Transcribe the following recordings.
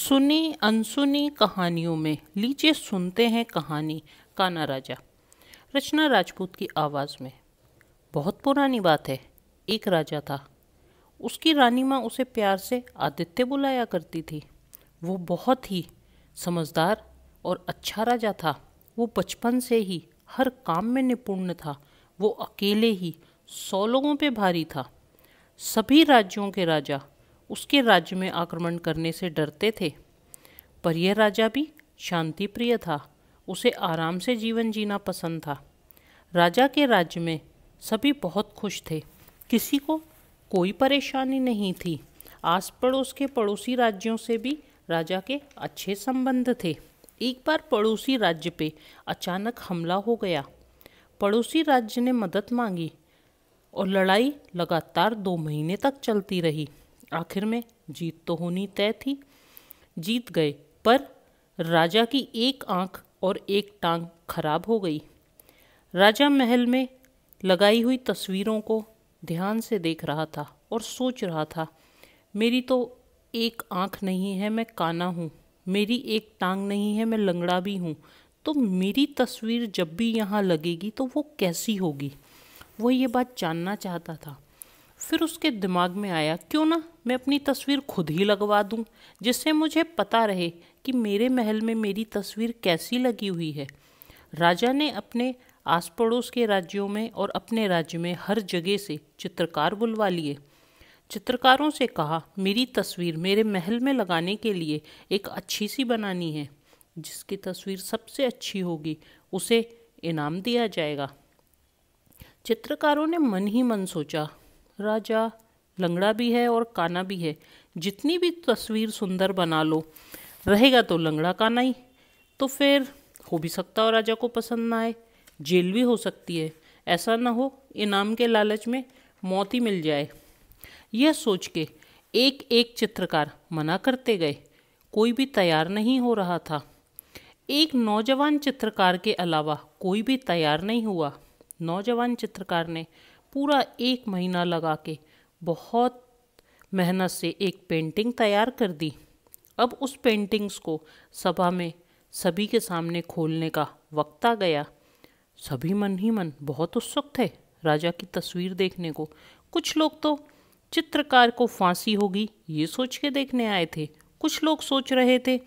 सुनी अनसुनी कहानियों में लीजिए सुनते हैं कहानी काना राजा रचना राजपूत की आवाज़ में बहुत पुरानी बात है एक राजा था उसकी रानी माँ उसे प्यार से आदित्य बुलाया करती थी वो बहुत ही समझदार और अच्छा राजा था वो बचपन से ही हर काम में निपुण था वो अकेले ही सौ लोगों पे भारी था सभी राज्यों के राजा उसके राज्य में आक्रमण करने से डरते थे पर यह राजा भी शांति प्रिय था उसे आराम से जीवन जीना पसंद था राजा के राज्य में सभी बहुत खुश थे किसी को कोई परेशानी नहीं थी आस पड़ोस के पड़ोसी राज्यों से भी राजा के अच्छे संबंध थे एक बार पड़ोसी राज्य पे अचानक हमला हो गया पड़ोसी राज्य ने मदद मांगी और लड़ाई लगातार दो महीने तक चलती रही आखिर में जीत तो होनी तय थी जीत गए पर राजा की एक आंख और एक टांग खराब हो गई राजा महल में लगाई हुई तस्वीरों को ध्यान से देख रहा था और सोच रहा था मेरी तो एक आंख नहीं है मैं काना हूँ मेरी एक टांग नहीं है मैं लंगड़ा भी हूँ तो मेरी तस्वीर जब भी यहाँ लगेगी तो वो कैसी होगी वो ये बात जानना चाहता था फिर उसके दिमाग में आया क्यों ना मैं अपनी तस्वीर खुद ही लगवा दूं जिससे मुझे पता रहे कि मेरे महल में मेरी तस्वीर कैसी लगी हुई है राजा ने अपने आस पड़ोस के राज्यों में और अपने राज्य में हर जगह से चित्रकार बुलवा लिए चित्रकारों से कहा मेरी तस्वीर मेरे महल में लगाने के लिए एक अच्छी सी बनानी है जिसकी तस्वीर सबसे अच्छी होगी उसे इनाम दिया जाएगा चित्रकारों ने मन ही मन सोचा राजा लंगड़ा भी है और काना भी है जितनी भी तस्वीर सुंदर बना लो रहेगा तो लंगड़ा काना ही तो फिर हो भी सकता है राजा को पसंद ना आए जेल भी हो सकती है ऐसा ना हो इनाम के लालच में मौत ही मिल जाए यह सोच के एक एक चित्रकार मना करते गए कोई भी तैयार नहीं हो रहा था एक नौजवान चित्रकार के अलावा कोई भी तैयार नहीं हुआ नौजवान चित्रकार ने पूरा एक महीना लगा के बहुत मेहनत से एक पेंटिंग तैयार कर दी अब उस पेंटिंग्स को सभा में सभी के सामने खोलने का वक्त आ गया सभी मन ही मन बहुत उत्सुक थे राजा की तस्वीर देखने को कुछ लोग तो चित्रकार को फांसी होगी ये सोच के देखने आए थे कुछ लोग सोच रहे थे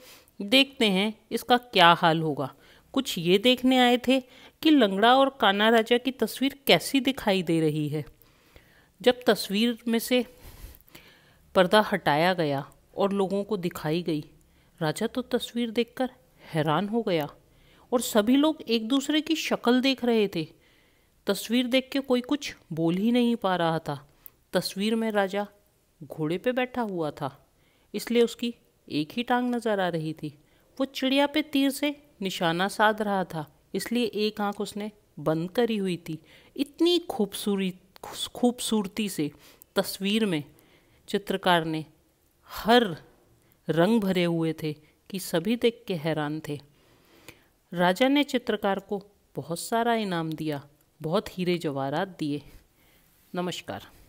देखते हैं इसका क्या हाल होगा कुछ ये देखने आए थे कि लंगड़ा और काना राजा की तस्वीर कैसी दिखाई दे रही है जब तस्वीर में से पर्दा हटाया गया और लोगों को दिखाई गई राजा तो तस्वीर देखकर हैरान हो गया और सभी लोग एक दूसरे की शक्ल देख रहे थे तस्वीर देख के कोई कुछ बोल ही नहीं पा रहा था तस्वीर में राजा घोड़े पे बैठा हुआ था इसलिए उसकी एक ही टांग नज़र आ रही थी वो चिड़िया पे तीर से निशाना साध रहा था इसलिए एक आंख उसने बंद करी हुई थी इतनी खूबसूरी खूबसूरती से तस्वीर में चित्रकार ने हर रंग भरे हुए थे कि सभी देख के हैरान थे राजा ने चित्रकार को बहुत सारा इनाम दिया बहुत हीरे जवाहरात दिए नमस्कार